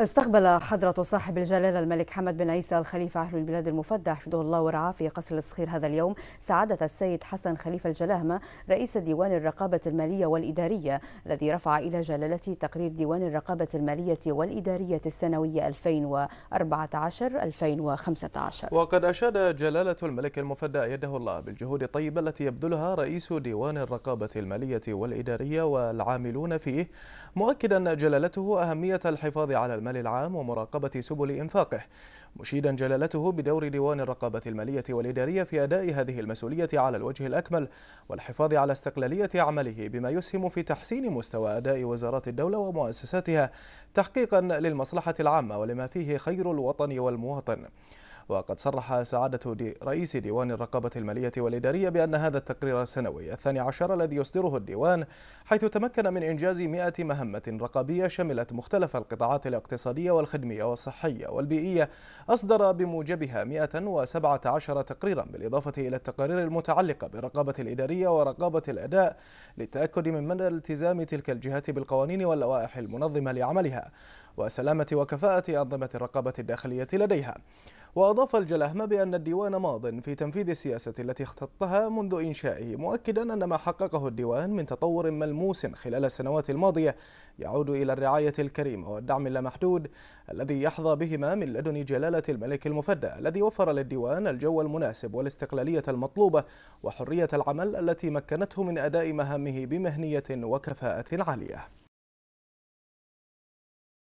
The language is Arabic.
استقبل حضرة صاحب الجلالة الملك حمد بن عيسى الخليفة أهل البلاد المفدى حفظه الله ورعاه في قصر الصخير هذا اليوم سعادة السيد حسن خليفة الجلاهمة رئيس ديوان الرقابة المالية والإدارية الذي رفع إلى جلالته تقرير ديوان الرقابة المالية والإدارية السنوية 2014-2015 وقد أشاد جلالة الملك المفدى يده الله بالجهود الطيبة التي يبذلها رئيس ديوان الرقابة المالية والإدارية والعاملون فيه مؤكدا جلالته أهمية الحفاظ على المال العام ومراقبة سبل إنفاقه مشيدا جلالته بدور ديوان الرقابة المالية والإدارية في أداء هذه المسؤولية على الوجه الأكمل والحفاظ على استقلالية عمله بما يسهم في تحسين مستوى أداء وزارات الدولة ومؤسساتها تحقيقا للمصلحة العامة ولما فيه خير الوطن والمواطن وقد صرح سعادة رئيس ديوان الرقابة المالية والإدارية بأن هذا التقرير السنوي الثاني عشر الذي يصدره الديوان حيث تمكن من إنجاز 100 مهمة رقابية شملت مختلف القطاعات الاقتصادية والخدمية والصحية والبيئية أصدر بموجبها 117 تقريرا بالإضافة إلى التقارير المتعلقة بالرقابة الإدارية ورقابة الأداء للتأكد من مدى التزام تلك الجهات بالقوانين واللوائح المنظمة لعملها وسلامة وكفاءة أنظمة الرقابة الداخلية لديها وأضاف الجلهم بأن الديوان ماض في تنفيذ السياسة التي اختطها منذ إنشائه مؤكدا أن ما حققه الديوان من تطور ملموس خلال السنوات الماضية يعود إلى الرعاية الكريمة والدعم اللامحدود الذي يحظى بهما من لدن جلالة الملك المفدى الذي وفر للديوان الجو المناسب والاستقلالية المطلوبة وحرية العمل التي مكنته من أداء مهامه بمهنية وكفاءة عالية